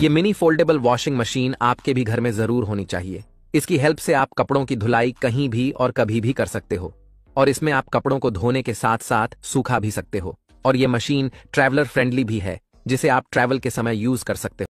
ये mini foldable washing machine आपके भी घर में जरूर होनी चाहिए इसकी हेल्प से आप कपड़ों की धुलाई कहीं भी और कभी भी कर सकते हो और इसमें आप कपड़ों को धोने के साथ साथ सूखा भी सकते हो और ये मशीन ट्रैवलर फ्रेंडली भी है जिसे आप ट्रैवल के समय यूज कर सकते हो